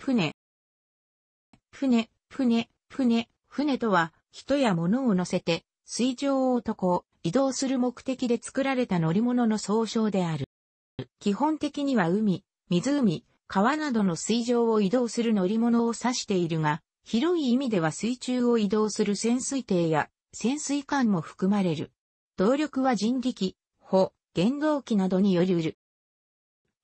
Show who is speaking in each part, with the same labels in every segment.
Speaker 1: 船。船、船、船、船とは、人や物を乗せて、水上を渡航、移動する目的で作られた乗り物の総称である。基本的には海、湖、川などの水上を移動する乗り物を指しているが、広い意味では水中を移動する潜水艇や潜水艦も含まれる。動力は人力、歩、原動機などによりうる。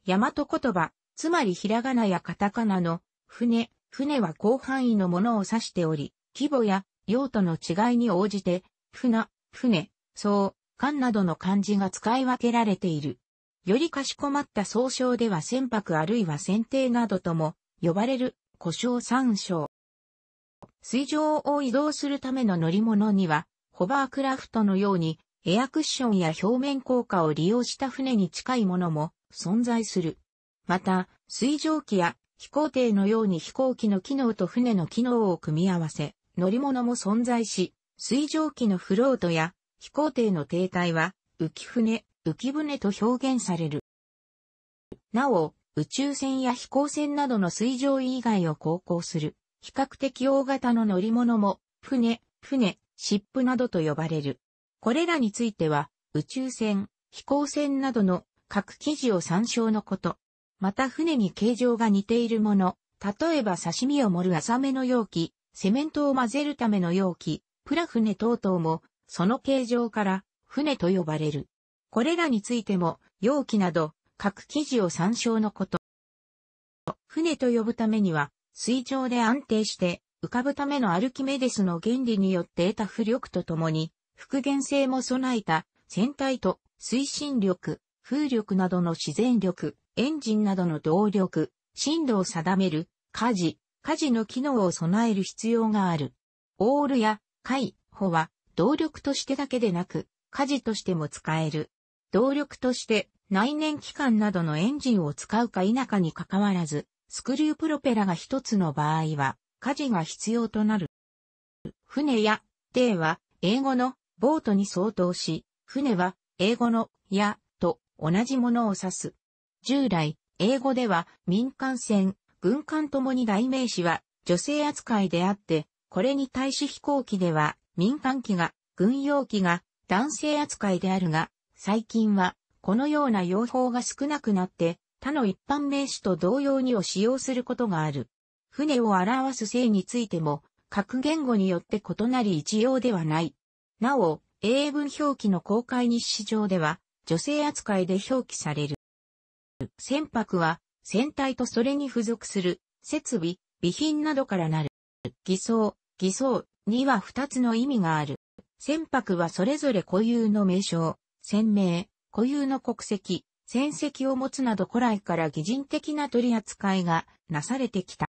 Speaker 1: 大和言葉、つまりひらがなやカタカナの船、船は広範囲のものを指しており、規模や用途の違いに応じて、船、船、そう、艦などの漢字が使い分けられている。よりかしこまった総称では船舶あるいは船艇などとも呼ばれる故障参照。水上を移動するための乗り物には、ホバークラフトのようにエアクッションや表面効果を利用した船に近いものも存在する。また、水蒸気や飛行艇のように飛行機の機能と船の機能を組み合わせ、乗り物も存在し、水上機のフロートや飛行艇の停滞は浮船、浮船と表現される。なお、宇宙船や飛行船などの水上以外を航行する、比較的大型の乗り物も、船、船、湿布などと呼ばれる。これらについては、宇宙船、飛行船などの各記事を参照のこと。また船に形状が似ているもの、例えば刺身を盛る浅めの容器、セメントを混ぜるための容器、プラ船等々も、その形状から船と呼ばれる。これらについても、容器など、各記事を参照のこと。船と呼ぶためには、水上で安定して浮かぶためのアルキメデスの原理によって得た浮力とともに、復元性も備えた船体と推進力、風力などの自然力、エンジンなどの動力、振動を定める、火事、火事の機能を備える必要がある。オールや、回、帆は、動力としてだけでなく、火事としても使える。動力として、内燃機関などのエンジンを使うか否かに関わらず、スクリュープロペラが一つの場合は、火事が必要となる。船や、艇は、英語の、ボートに相当し、船は、英語の、や、と同じものを指す。従来、英語では民間船、軍艦ともに代名詞は女性扱いであって、これに対し飛行機では民間機が、軍用機が男性扱いであるが、最近はこのような用法が少なくなって他の一般名詞と同様にを使用することがある。船を表す性についても各言語によって異なり一様ではない。なお、英文表記の公開日誌上では女性扱いで表記される。船舶は、船体とそれに付属する、設備、備品などからなる。偽装、偽装には二つの意味がある。船舶はそれぞれ固有の名称、船名、固有の国籍、船籍を持つなど古来から擬人的な取り扱いがなされてきた。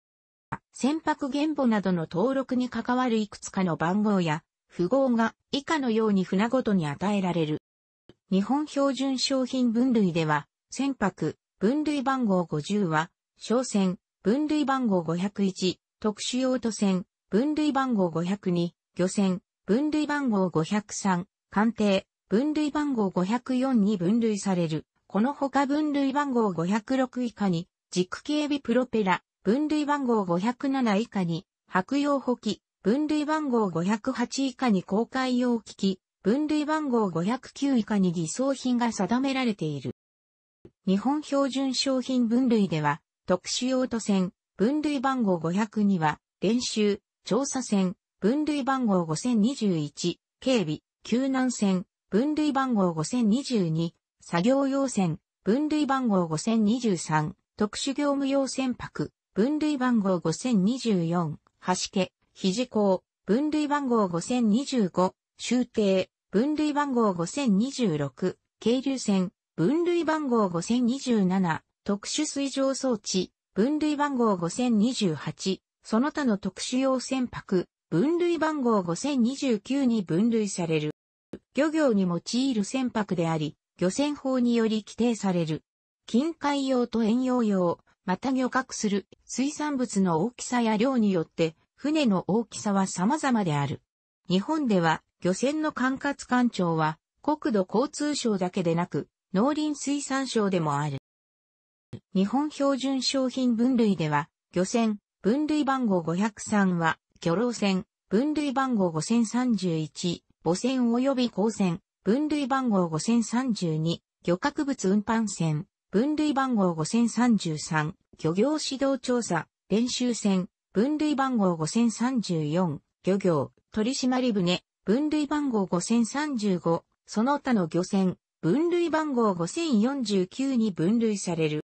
Speaker 1: 船舶原簿などの登録に関わるいくつかの番号や符号が以下のように船ごとに与えられる。日本標準商品分類では船舶、分類番号50は、商船、分類番号501、特殊用途船、分類番号502、漁船、分類番号503、艦艇、分類番号504に分類される。このほか分類番号506以下に、軸警備プロペラ、分類番号507以下に、白用補機、分類番号508以下に公開用機器、分類番号509以下に偽装品が定められている。日本標準商品分類では、特殊用途船、分類番号500には、練習、調査船、分類番号5021、警備、救難船、分類番号5022、作業用船、分類番号5023、特殊業務用船舶、分類番号5024、橋家、肘港、分類番号5025、終艇、分類番号5026、渓流船、分類番号5027、特殊水上装置、分類番号5028、その他の特殊用船舶、分類番号5029に分類される。漁業に用いる船舶であり、漁船法により規定される。近海用と遠洋用、また漁獲する水産物の大きさや量によって、船の大きさは様々である。日本では、漁船の管轄官庁は、国土交通省だけでなく、農林水産省でもある。日本標準商品分類では、漁船、分類番号503は、漁労船、分類番号5031、母船及び港船、分類番号5032、漁獲物運搬船、分類番号5033、漁業指導調査、練習船、分類番号5034、漁業、取締船、分類番号5035、その他の漁船、分類番号5049に分類される。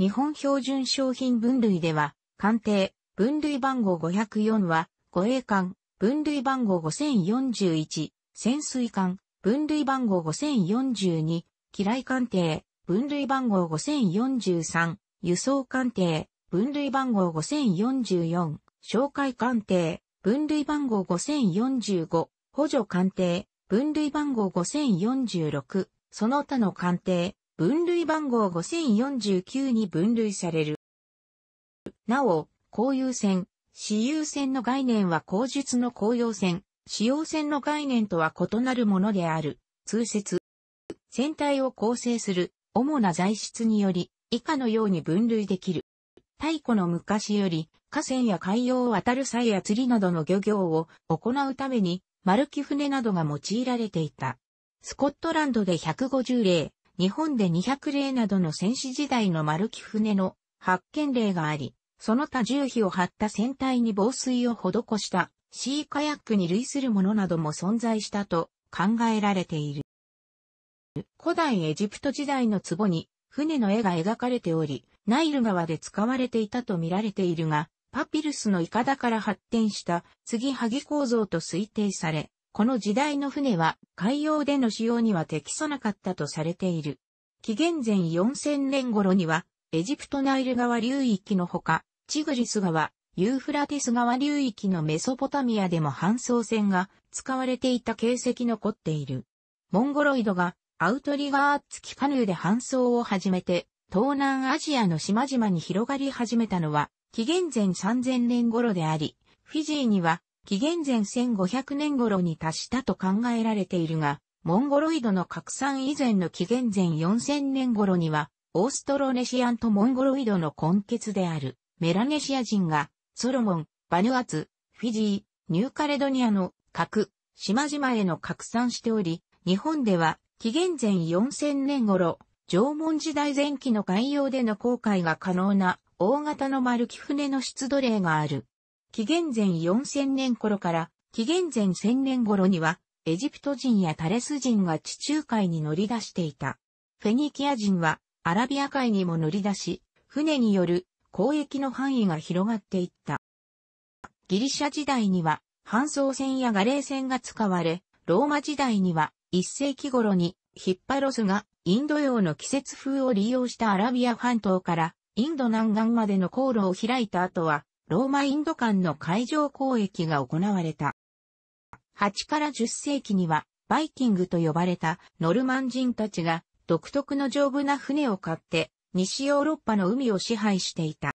Speaker 1: 日本標準商品分類では、鑑定、分類番号504は、護衛艦、分類番号5041、潜水艦、分類番号5042、機雷鑑定、分類番号5043、輸送鑑定、分類番号5044、紹介鑑定、分類番号5045、補助鑑定、分類番号5046、その他の鑑定、分類番号5049に分類される。なお、公有線、私有線の概念は公述の公用線、使用線の概念とは異なるものである。通説。船体を構成する主な材質により以下のように分類できる。太古の昔より河川や海洋を渡る際や釣りなどの漁業を行うために丸木船などが用いられていた。スコットランドで150例、日本で200例などの戦士時代の丸木船の発見例があり、その他重比を張った船体に防水を施したシーカヤックに類するものなども存在したと考えられている。古代エジプト時代の壺に船の絵が描かれており、ナイル川で使われていたと見られているが、パピルスのイカダから発展した継ぎはぎ構造と推定され、この時代の船は海洋での使用には適さなかったとされている。紀元前4000年頃には、エジプトナイル川流域のほか、チグリス川、ユーフラテス川流域のメソポタミアでも搬送船が使われていた形跡残っている。モンゴロイドがアウトリガー付きカヌーで搬送を始めて、東南アジアの島々に広がり始めたのは、紀元前3000年頃であり、フィジーには紀元前1500年頃に達したと考えられているが、モンゴロイドの拡散以前の紀元前4000年頃には、オーストロネシアンとモンゴロイドの根結であるメラネシア人が、ソロモン、バヌアツ、フィジー、ニューカレドニアの核、島々への拡散しており、日本では紀元前4000年頃、縄文時代前期の海洋での航海が可能な大型の丸木船の出土例がある。紀元前4000年頃から紀元前1000年頃には、エジプト人やタレス人が地中海に乗り出していた。フェニキア人はアラビア海にも乗り出し、船による交易の範囲が広がっていった。ギリシャ時代には、搬送船やガレー船が使われ、ローマ時代には、1世紀頃に、ヒッパロスがインド洋の季節風を利用したアラビア半島からインド南岸までの航路を開いた後は、ローマインド間の海上交易が行われた。8から10世紀には、バイキングと呼ばれたノルマン人たちが独特の丈夫な船を買って西ヨーロッパの海を支配していた。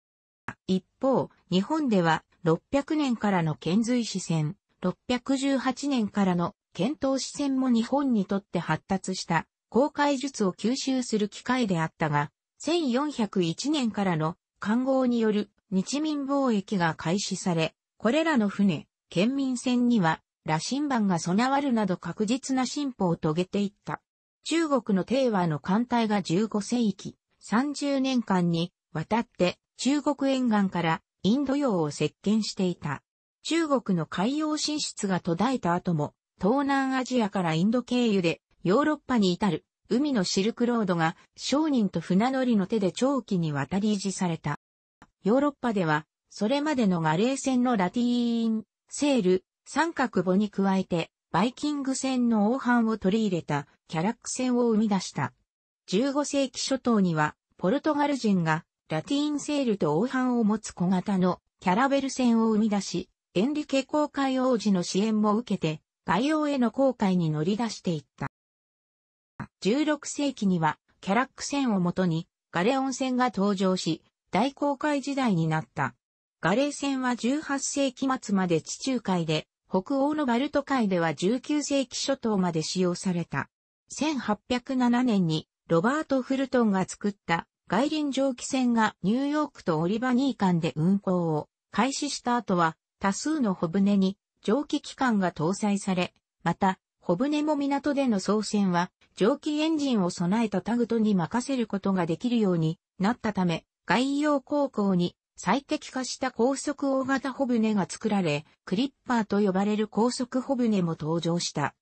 Speaker 1: 一方、日本では600年からの遣隋使船、618年からの遣唐使船も日本にとって発達した航海術を吸収する機会であったが、1401年からの官号による日民貿易が開始され、これらの船、県民船には、羅針盤が備わるなど確実な進歩を遂げていった。中国の帝和の艦隊が15世紀、30年間に渡って中国沿岸からインド洋を席巻していた。中国の海洋進出が途絶えた後も、東南アジアからインド経由でヨーロッパに至る海のシルクロードが商人と船乗りの手で長期にわたり維持された。ヨーロッパでは、それまでのガレー船のラティーン、セール、三角母に加えて、バイキング船の王藩を取り入れたキャラック船を生み出した。15世紀初頭には、ポルトガル人がラティーンセールと王藩を持つ小型のキャラベル船を生み出し、エンリケ航海王子の支援も受けて、外洋への航海に乗り出していった。16世紀にはキャラック船をもとにガレオン線が登場し、大航海時代になった。ガレー船は18世紀末まで地中海で、北欧のバルト海では19世紀初頭まで使用された。1807年にロバート・フルトンが作った外輪蒸気船がニューヨークとオリバニー間で運航を開始した後は多数の小船に蒸気機関が搭載され、また小船も港での操船は蒸気エンジンを備えたタグトに任せることができるようになったため、外洋航行に最適化した高速大型ブネが作られ、クリッパーと呼ばれる高速ブネも登場した。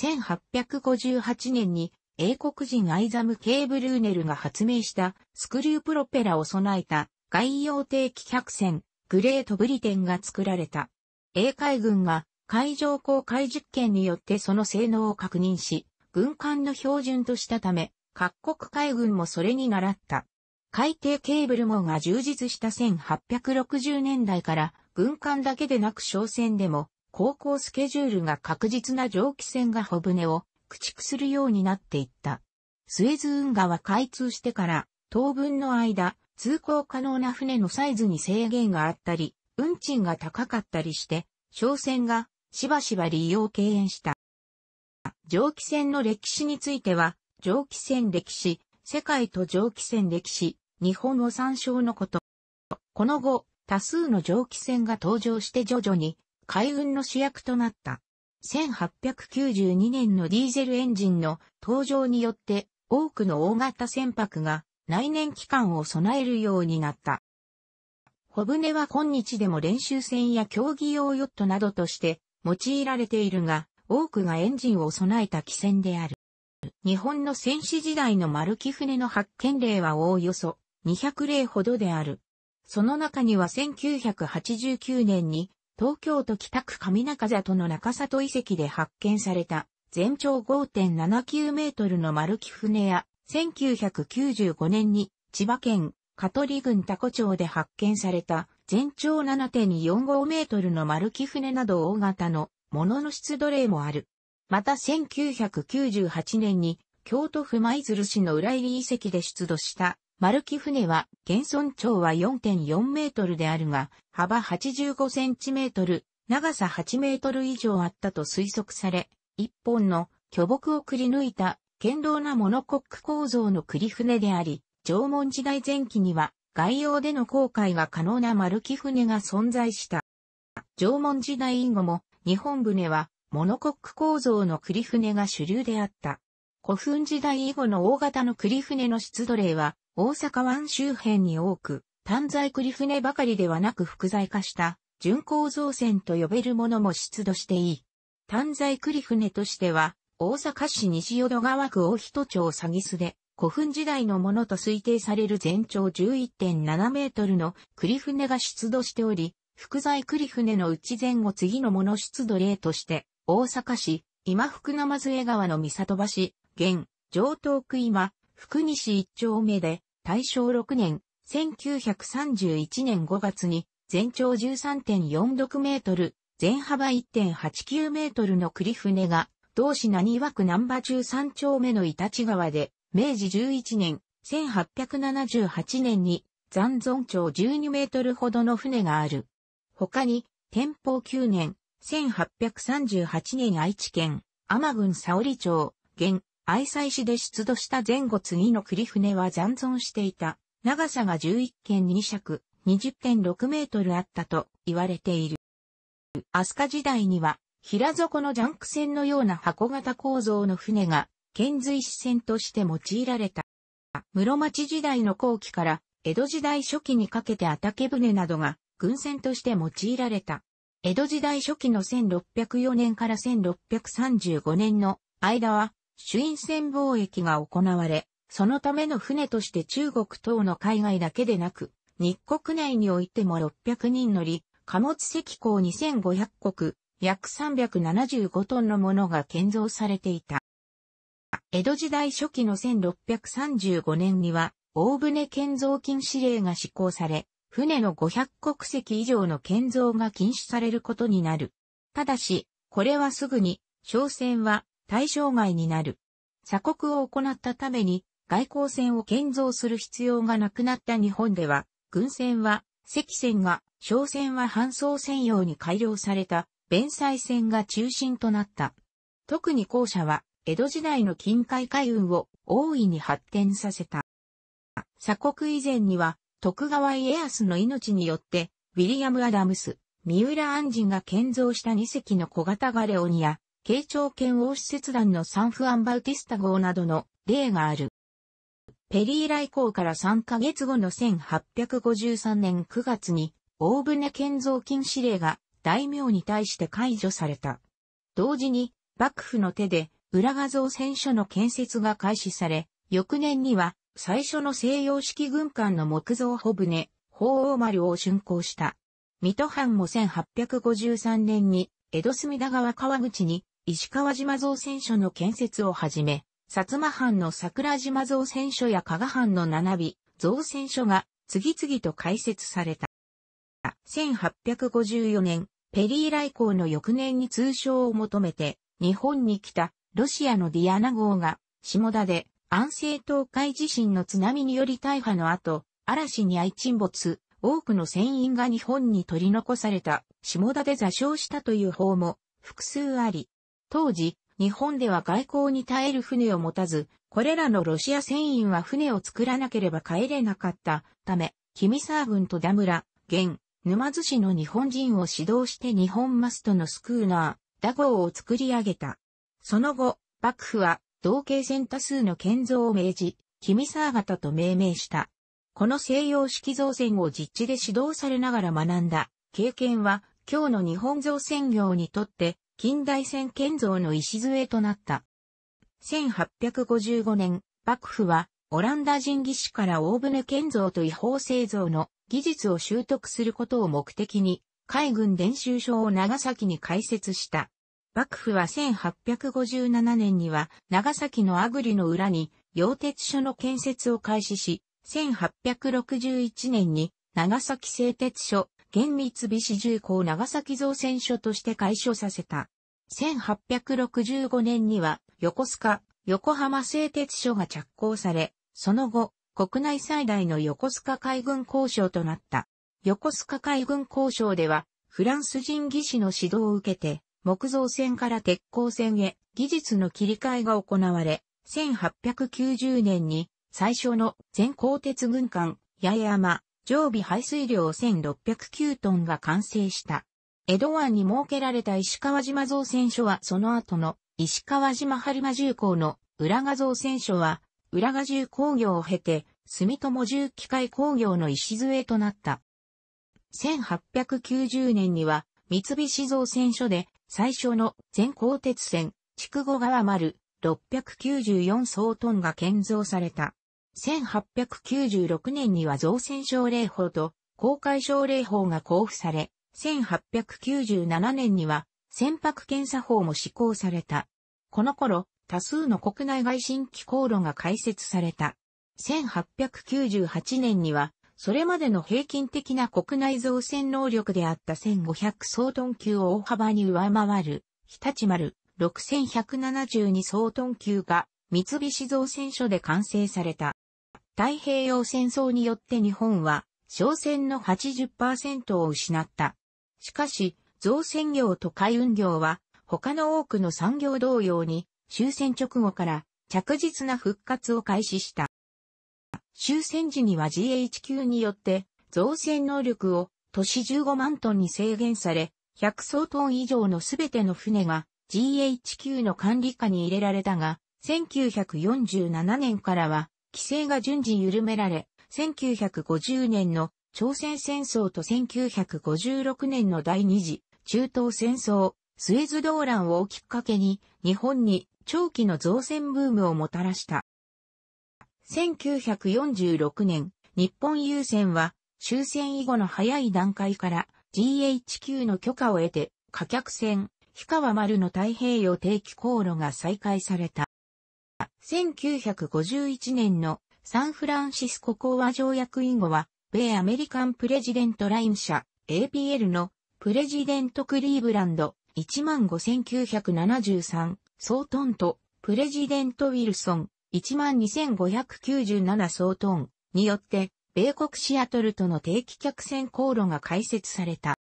Speaker 1: 1858年に英国人アイザム・ケーブルーネルが発明したスクリュープロペラを備えた外洋定期客船グレートブリテンが作られた。英海軍が海上航海実験によってその性能を確認し、軍艦の標準としたため、各国海軍もそれに倣った。海底ケーブル網が充実した1860年代から軍艦だけでなく商船でも航行スケジュールが確実な蒸気船が小船を駆逐するようになっていった。スエズ運河は開通してから当分の間通行可能な船のサイズに制限があったり運賃が高かったりして商船がしばしば利用敬遠した。蒸気船の歴史については、蒸気船歴史、世界と蒸気船歴史、日本を参照のこと。この後、多数の蒸気船が登場して徐々に海運の主役となった。1892年のディーゼルエンジンの登場によって多くの大型船舶が内燃機関を備えるようになった。小船は今日でも練習船や競技用ヨットなどとして用いられているが、多くがエンジンを備えた汽船である。日本の戦士時代の丸木船の発見例はおおよそ200例ほどである。その中には1989年に東京都北区上中里の中里遺跡で発見された全長5.79メートルの丸木船や1995年に千葉県香取郡多古町で発見された全長7.45メートルの丸木船など大型の物の出土例もある。また1998年に京都府舞鶴市の裏入遺跡で出土した丸木船は現存長は4.4メートルであるが幅85センチメートル、長さ8メートル以上あったと推測され、一本の巨木をくり抜いた堅牢なモノコック構造の栗船であり、縄文時代前期には外洋での航海が可能な丸木船が存在した。縄文時代以後も日本船はモノコック構造の栗船が主流であった。古墳時代以後の大型の栗船の出土例は大阪湾周辺に多く、単材栗船ばかりではなく複材化した巡航造船と呼べるものも出土していい。単材栗船としては大阪市西淀川区大人町詐欺巣で古墳時代のものと推定される全長11.7メートルの栗船が出土しており、福在栗船の内前後次のもの出土例として、大阪市、今福生津江川の三里橋、現、上東区今、福西一丁目で、大正6年、1931年5月に、全長13.46メートル、全幅1.89メートルの栗船が、同市何枠南波13丁目の伊達川で、明治11年、1878年に、残存長12メートルほどの船がある。他に、天保9年、1838年愛知県、天郡沙織町、現、愛妻市で出土した前後次の栗船は残存していた。長さが11件2尺、20.6メートルあったと言われている。飛鳥時代には、平底のジャンク船のような箱型構造の船が、遣隋使船として用いられた。室町時代の後期から、江戸時代初期にかけて畑船などが軍船として用いられた。江戸時代初期の1604年から1635年の間は、朱印船貿易が行われ、そのための船として中国等の海外だけでなく、日国内においても600人乗り、貨物石港2500国、約375トンのものが建造されていた。江戸時代初期の1635年には、大船建造禁止令が施行され、船の500国籍以上の建造が禁止されることになる。ただし、これはすぐに、商船は対象外になる。鎖国を行ったために、外交船を建造する必要がなくなった日本では、軍船は、赤船が、商船は搬送専用に改良された、弁済船が中心となった。特に後者は、江戸時代の近海海運を大いに発展させた。鎖国以前には、徳川家康の命によって、ウィリアム・アダムス、三浦安人が建造した2隻の小型ガレオニア、慶長剣王使節団のサンフアンバウティスタ号などの例がある。ペリー来航から3ヶ月後の1853年9月に、大船建造禁止令が大名に対して解除された。同時に、幕府の手で、浦賀造船所の建設が開始され、翌年には、最初の西洋式軍艦の木造帆船、鳳凰丸を竣工した。水戸藩も1853年に、江戸隅田川川口に、石川島造船所の建設をはじめ、薩摩藩の桜島造船所や加賀藩の七尾、造船所が次々と開設された。1854年、ペリー来航の翌年に通称を求めて、日本に来たロシアのディアナ号が、下田で安政東海地震の津波により大破の後、嵐に愛沈没、多くの船員が日本に取り残された、下田で座礁したという法も複数あり、当時、日本では外交に耐える船を持たず、これらのロシア船員は船を作らなければ帰れなかったため、君沢軍と田村、現、沼津市の日本人を指導して日本マストのスクーナー、ダゴーを作り上げた。その後、幕府は同型船多数の建造を命じ、キミサー型と命名した。この西洋式造船を実地で指導されながら学んだ経験は、今日の日本造船業にとって近代船建造の礎となった。1855年、幕府はオランダ人技師から大船建造と違法製造の技術を習得することを目的に、海軍練習所を長崎に開設した。幕府は1857年には長崎のアグリの裏に溶鉄所の建設を開始し、1861年に長崎製鉄所、現三菱重工長崎造船所として開所させた。1865年には横須賀、横浜製鉄所が着工され、その後、国内最大の横須賀海軍交渉となった。横須賀海軍交渉では、フランス人技師の指導を受けて、木造船から鉄鋼船へ技術の切り替えが行われ、1890年に最初の全鋼鉄軍艦、八重山、常備排水量1609トンが完成した。江戸湾に設けられた石川島造船所はその後の石川島春馬重工の浦賀造船所は浦賀重工業を経て住友重機械工業の礎となった。1890年には三菱造船所で最初の全鋼鉄船、筑後川丸694総トンが建造された。1896年には造船奨励法と公開奨励法が交付され、1897年には船舶検査法も施行された。この頃、多数の国内外新機航路が開設された。1898年にはそれまでの平均的な国内造船能力であった1500総トン級を大幅に上回る、日立丸6172総トン級が三菱造船所で完成された。太平洋戦争によって日本は、商船の80%を失った。しかし、造船業と海運業は、他の多くの産業同様に、終戦直後から着実な復活を開始した。終戦時には GHQ によって造船能力を都市15万トンに制限され、100艘トン以上のすべての船が GHQ の管理下に入れられたが、1947年からは規制が順次緩められ、1950年の朝鮮戦争と1956年の第二次中東戦争、スエズ動乱をきっかけに日本に長期の造船ブームをもたらした。1946年、日本郵船は終戦以後の早い段階から GHQ の許可を得て、貨客船、氷川丸の太平洋定期航路が再開された。1951年のサンフランシスコ講和条約以後は、米アメリカンプレジデントライン社 APL のプレジデントクリーブランド15973ートンとプレジデントウィルソン12,597総トンによって、米国シアトルとの定期客船航路が開設された。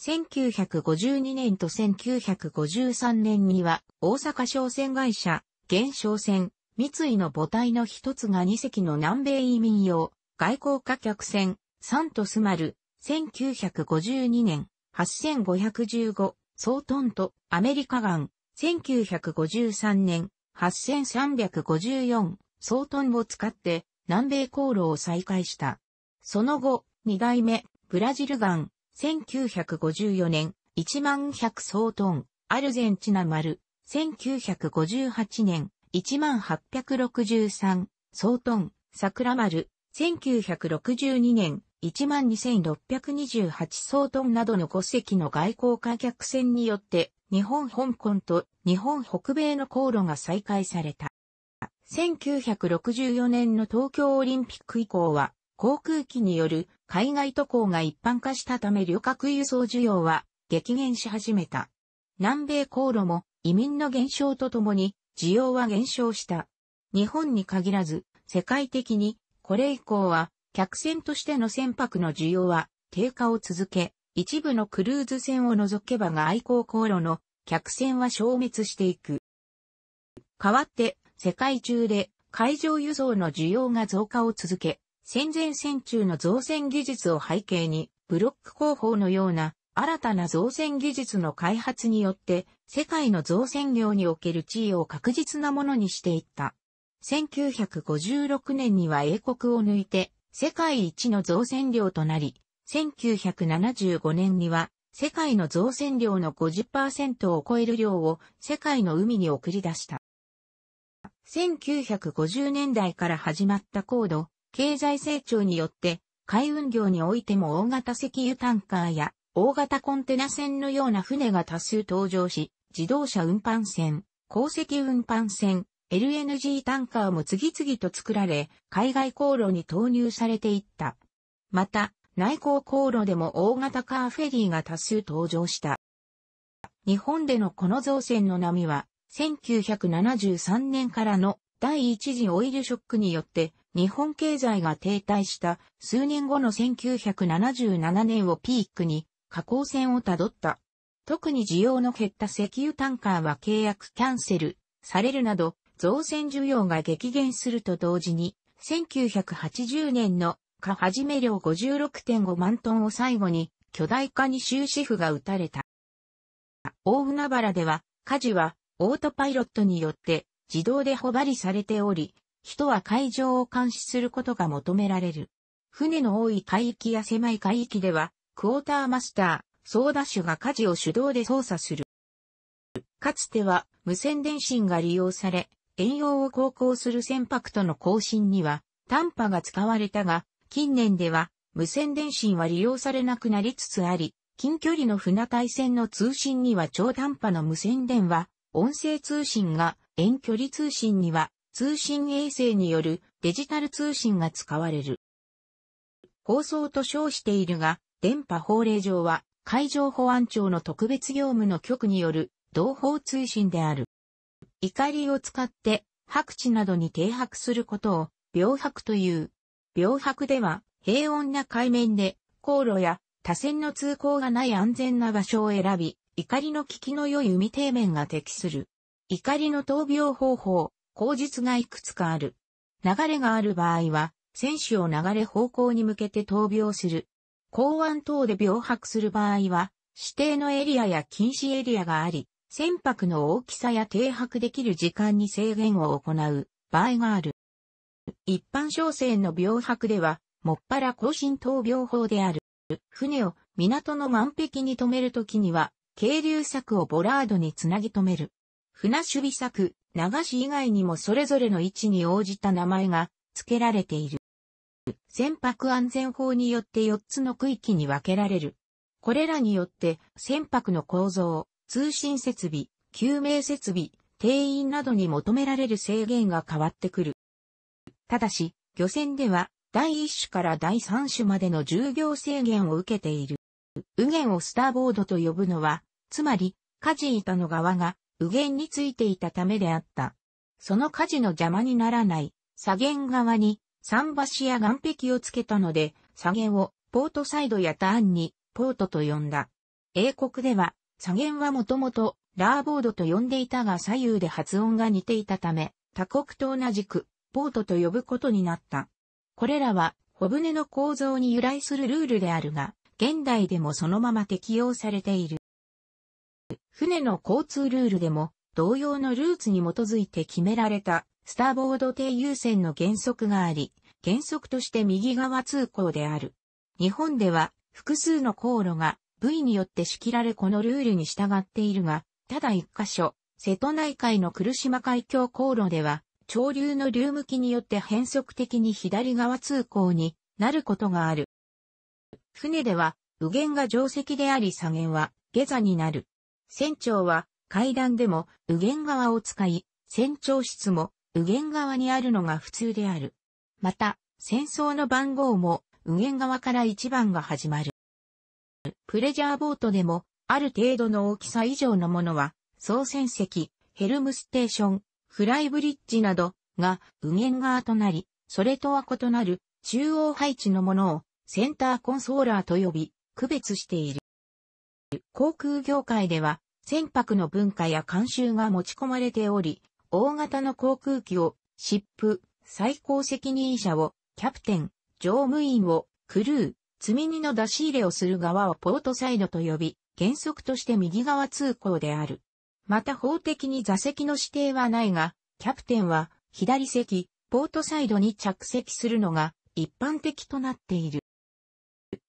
Speaker 1: 1952年と1953年には、大阪商船会社、現商船、三井の母体の一つが2隻の南米移民用、外交化客船、サントスマル、1952年、8515、総トンとアメリカ岸、1953年、8354総トンを使って南米航路を再開した。その後、2代目、ブラジルガン、1954年、1万100総トン、アルゼンチナ丸、1958年、1万863総トン、桜丸、1962年、1万2628総トンなどの5隻の外交貨客船によって日本香港と日本北米の航路が再開された。1964年の東京オリンピック以降は、航空機による海外渡航が一般化したため旅客輸送需要は激減し始めた。南米航路も移民の減少とともに需要は減少した。日本に限らず世界的にこれ以降は客船としての船舶の需要は低下を続け、一部のクルーズ船を除けばが愛好航路の客船は消滅していく。代わって、世界中で海上輸送の需要が増加を続け、戦前戦中の造船技術を背景に、ブロック工法のような新たな造船技術の開発によって、世界の造船業における地位を確実なものにしていった。1956年には英国を抜いて、世界一の造船量となり、1975年には、世界の造船量の50%を超える量を世界の海に送り出した。1950年代から始まった高度、経済成長によって、海運業においても大型石油タンカーや大型コンテナ船のような船が多数登場し、自動車運搬船、鉱石運搬船、LNG タンカーも次々と作られ、海外航路に投入されていった。また、内航航路でも大型カーフェリーが多数登場した。日本でのこの造船の波は、1973年からの第一次オイルショックによって日本経済が停滞した数年後の1977年をピークに加工船をたどった。特に需要の減った石油タンカーは契約キャンセルされるなど造船需要が激減すると同時に1980年のかはじめ量56.5万トンを最後に巨大化に終止符が打たれた。大海原では、火事はオートパイロットによって自動でほばりされており、人は海上を監視することが求められる。船の多い海域や狭い海域では、クォーターマスター、ダッシュが火事を手動で操作する。かつては無線電信が利用され、遠洋を航行する船舶との交信には、短波が使われたが、近年では無線電信は利用されなくなりつつあり、近距離の船体線の通信には超短波の無線電話、音声通信が遠距離通信には通信衛星によるデジタル通信が使われる。放送と称しているが、電波法令上は海上保安庁の特別業務の局による同法通信である。怒りを使って白地などに停泊することを、病白という。病白では平穏な海面で航路や多線の通行がない安全な場所を選び、怒りの効きの良い海底面が適する。怒りの闘病方法、口実がいくつかある。流れがある場合は、選手を流れ方向に向けて闘病する。港湾等で病白する場合は、指定のエリアや禁止エリアがあり、船舶の大きさや停泊できる時間に制限を行う場合がある。一般小生の病白では、もっぱら更新等病法である。船を港の岸壁に止めるときには、渓流柵をボラードにつなぎ止める。船守備柵、流し以外にもそれぞれの位置に応じた名前が付けられている。船舶安全法によって4つの区域に分けられる。これらによって船舶の構造、通信設備、救命設備、定員などに求められる制限が変わってくる。ただし、漁船では第一種から第三種までの従業制限を受けている。右舷をスターボードと呼ぶのは、つまり、火事板の側が右舷についていたためであった。その火事の邪魔にならない左舷側に桟橋や岸壁をつけたので、左舷をポートサイドやターンにポートと呼んだ。英国では、左舷はもともとラーボードと呼んでいたが左右で発音が似ていたため、他国と同じくポートと呼ぶことになった。これらは、小舟の構造に由来するルールであるが、現代でもそのまま適用されている。船の交通ルールでも、同様のルーツに基づいて決められた、スターボード低優先の原則があり、原則として右側通行である。日本では、複数の航路が、部位によって仕切られこのルールに従っているが、ただ一箇所、瀬戸内海の来島海峡航路では、潮流の流向きによって変則的に左側通行になることがある。船では、右舷が定石であり左舷は下座になる。船長は階段でも右舷側を使い、船長室も右舷側にあるのが普通である。また、戦争の番号も右舷側から一番が始まる。プレジャーボートでも、ある程度の大きさ以上のものは、総船席、ヘルムステーション、フライブリッジなどが右舷側となり、それとは異なる中央配置のものをセンターコンソーラーと呼び、区別している。航空業界では船舶の文化や慣習が持ち込まれており、大型の航空機を、シップ、最高責任者を、キャプテン、乗務員を、クルー、積荷の出し入れをする側をポートサイドと呼び、原則として右側通行である。また法的に座席の指定はないが、キャプテンは左席、ポートサイドに着席するのが一般的となっている。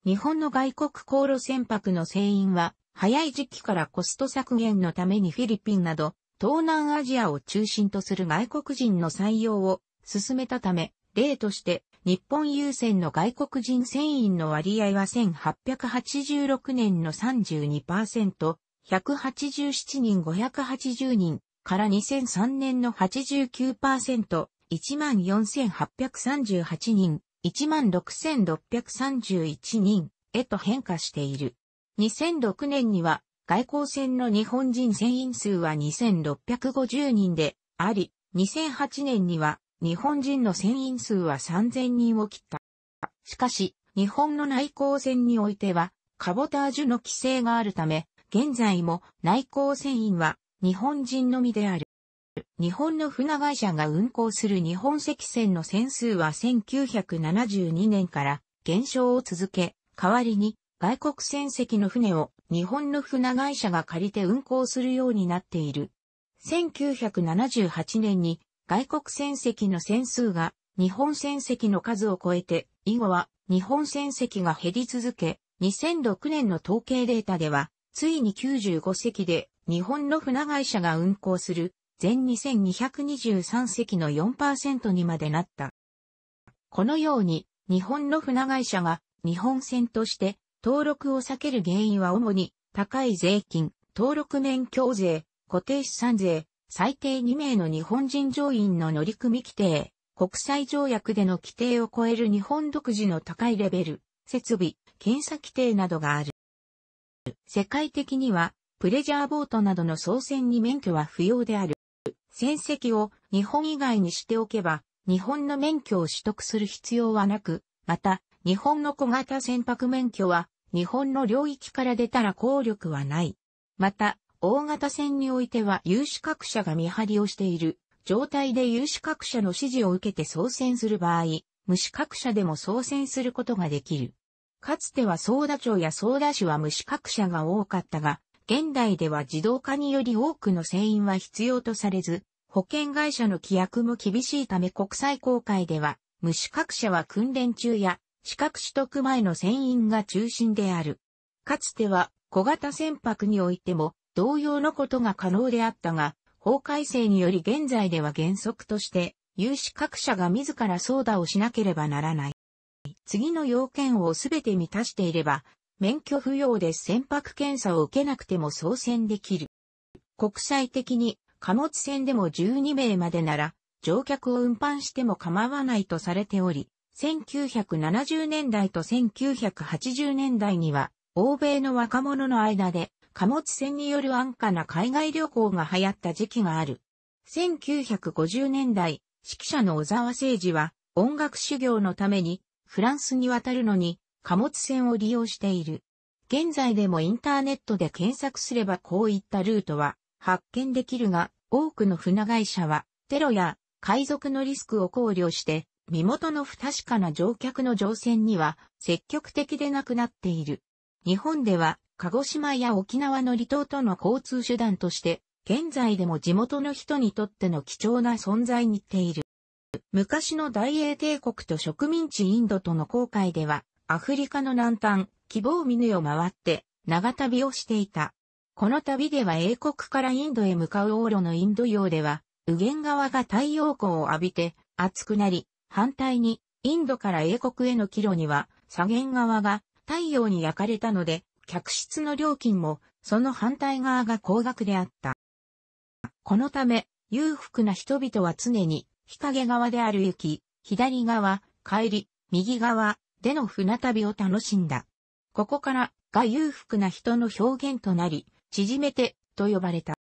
Speaker 1: 日本の外国航路船舶の船員は、早い時期からコスト削減のためにフィリピンなど、東南アジアを中心とする外国人の採用を進めたため、例として、日本優先の外国人船員の割合は1886年の32%、187人580人から2003年の89%、14,838人、16,631人へと変化している。2006年には外交船の日本人船員数は2650人であり、2008年には日本人の船員数は3000人を切った。しかし、日本の内航船においては、カボタージュの規制があるため、現在も内航船員は日本人のみである。日本の船会社が運航する日本赤船の船数は1972年から減少を続け、代わりに外国船籍の船を日本の船会社が借りて運航するようになっている。1978年に外国船籍の船数が日本船籍の数を超えて、以後は日本船籍が減り続け、2006年の統計データではついに95隻で日本の船会社が運航する全2223隻の4%にまでなった。このように日本の船会社が日本船として登録を避ける原因は主に高い税金、登録免許税、固定資産税、最低2名の日本人乗員の乗組規定、国際条約での規定を超える日本独自の高いレベル、設備、検査規定などがある。世界的には、プレジャーボートなどの操船に免許は不要である。船籍を日本以外にしておけば、日本の免許を取得する必要はなく、また、日本の小型船舶免許は、日本の領域から出たら効力はない。また、大型船においては有資格者が見張りをしている状態で有資格者の指示を受けて操船する場合、無資格者でも操船することができる。かつてはソーダ町やソーダ市は無資格者が多かったが、現代では自動化により多くの船員は必要とされず、保険会社の規約も厳しいため国際公開では、無資格者は訓練中や資格取得前の船員が中心である。かつては小型船舶においても同様のことが可能であったが、法改正により現在では原則として有資格者が自ら操舵をしなければならない。次の要件をすべて満たしていれば、免許不要で船舶検査を受けなくても操船できる。国際的に貨物船でも12名までなら、乗客を運搬しても構わないとされており、1970年代と1980年代には、欧米の若者の間で貨物船による安価な海外旅行が流行った時期がある。1950年代、指揮者の小沢誠二は音楽修行のためにフランスに渡るのに貨物船を利用している。現在でもインターネットで検索すればこういったルートは発見できるが、多くの船会社はテロや海賊のリスクを考慮して身元の不確かな乗客の乗船には積極的でなくなっている。日本では鹿児島や沖縄の離島との交通手段として現在でも地元の人にとっての貴重な存在にっている。昔の大英帝国と植民地インドとの航海では、アフリカの南端、希望峰を回って、長旅をしていた。この旅では英国からインドへ向かう往路のインド洋では、右舷側が太陽光を浴びて暑くなり、反対に、インドから英国への帰路には、左舷側が太陽に焼かれたので、客室の料金も、その反対側が高額であった。このため、裕福な人々は常に日陰側である雪、左側、帰り、右側での船旅を楽しんだ。ここからが裕福な人の表現となり、縮めてと呼ばれた。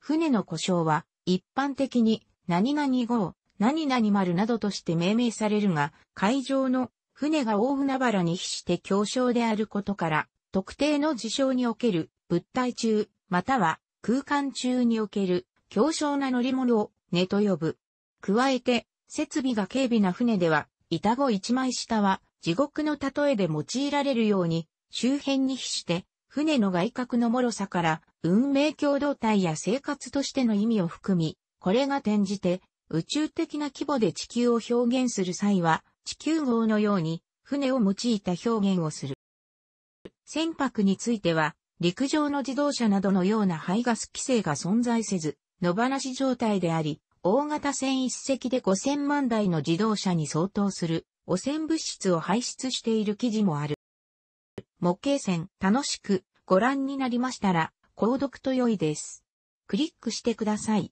Speaker 1: 船の故障は一般的に何々号、何々丸などとして命名されるが、海上の船が大海原に比して強小であることから、特定の事象における物体中、または空間中における強小な乗り物を根と呼ぶ。加えて、設備が軽微な船では、板子一枚下は、地獄の例えで用いられるように、周辺に比して、船の外角の脆さから、運命共同体や生活としての意味を含み、これが転じて、宇宙的な規模で地球を表現する際は、地球号のように、船を用いた表現をする。船舶については、陸上の自動車などのような排ガス規制が存在せず、野放し状態であり、大型船一隻で5000万台の自動車に相当する汚染物質を排出している記事もある。模型船楽しくご覧になりましたら、購読と良いです。クリックしてください。